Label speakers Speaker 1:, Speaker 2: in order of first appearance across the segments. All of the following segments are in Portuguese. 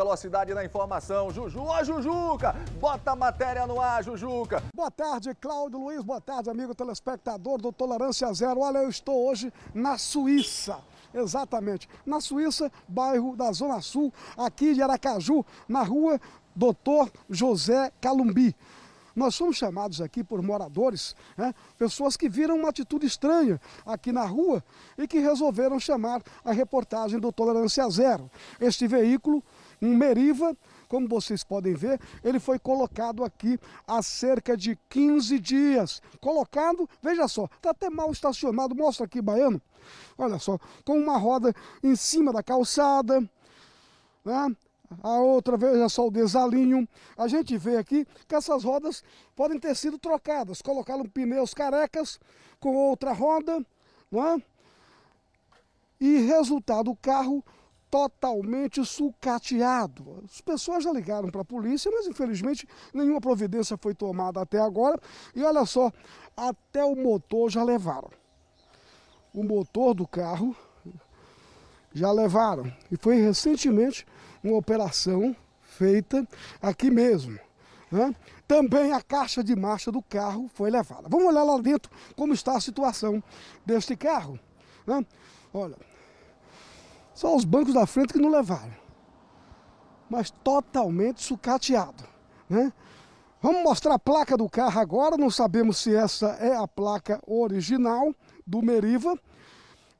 Speaker 1: Velocidade na informação, Juju. Ó, Jujuca! Bota a matéria no ar, Jujuca! Boa tarde, Cláudio Luiz. Boa tarde, amigo telespectador do Tolerância Zero. Olha, eu estou hoje na Suíça. Exatamente. Na Suíça, bairro da Zona Sul, aqui de Aracaju, na rua Doutor José Calumbi. Nós somos chamados aqui por moradores, né, pessoas que viram uma atitude estranha aqui na rua e que resolveram chamar a reportagem do Tolerância Zero. Este veículo, um Meriva, como vocês podem ver, ele foi colocado aqui há cerca de 15 dias. Colocado, veja só, está até mal estacionado. Mostra aqui, baiano. Olha só, com uma roda em cima da calçada, né? a outra veja é só o desalinho. A gente vê aqui que essas rodas podem ter sido trocadas. Colocaram pneus carecas com outra roda, não é? E resultado, o carro totalmente sucateado. As pessoas já ligaram para a polícia, mas infelizmente nenhuma providência foi tomada até agora. E olha só, até o motor já levaram. O motor do carro já levaram. E foi recentemente uma operação feita aqui mesmo. Né? Também a caixa de marcha do carro foi levada. Vamos olhar lá dentro como está a situação deste carro. Né? Olha, só os bancos da frente que não levaram, mas totalmente sucateado. Né? Vamos mostrar a placa do carro agora, não sabemos se essa é a placa original do Meriva,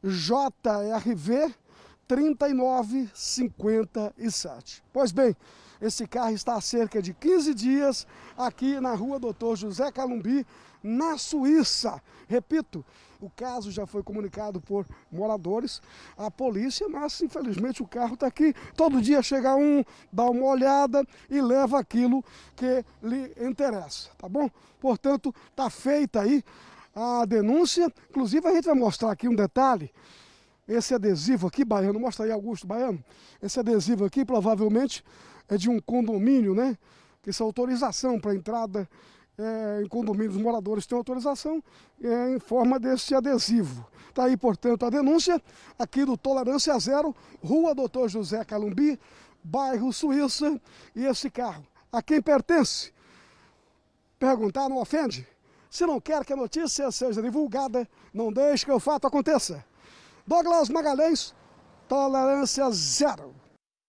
Speaker 1: JRV 3957. Pois bem, esse carro está há cerca de 15 dias aqui na rua Doutor José Calumbi, na Suíça. Repito, o caso já foi comunicado por moradores à polícia, mas infelizmente o carro está aqui. Todo dia chega um, dá uma olhada e leva aquilo que lhe interessa, tá bom? Portanto, está feita aí a denúncia. Inclusive, a gente vai mostrar aqui um detalhe esse adesivo aqui, Baiano, mostra aí, Augusto Baiano. Esse adesivo aqui provavelmente é de um condomínio, né? Que isso é autorização para entrada é, em condomínios. Os moradores têm autorização é, em forma desse adesivo. Está aí, portanto, a denúncia aqui do Tolerância Zero, Rua Doutor José Calumbi, bairro Suíça. E esse carro, a quem pertence? Perguntar não ofende? Se não quer que a notícia seja divulgada, não deixe que o fato aconteça. Douglas Magalhães, tolerância zero.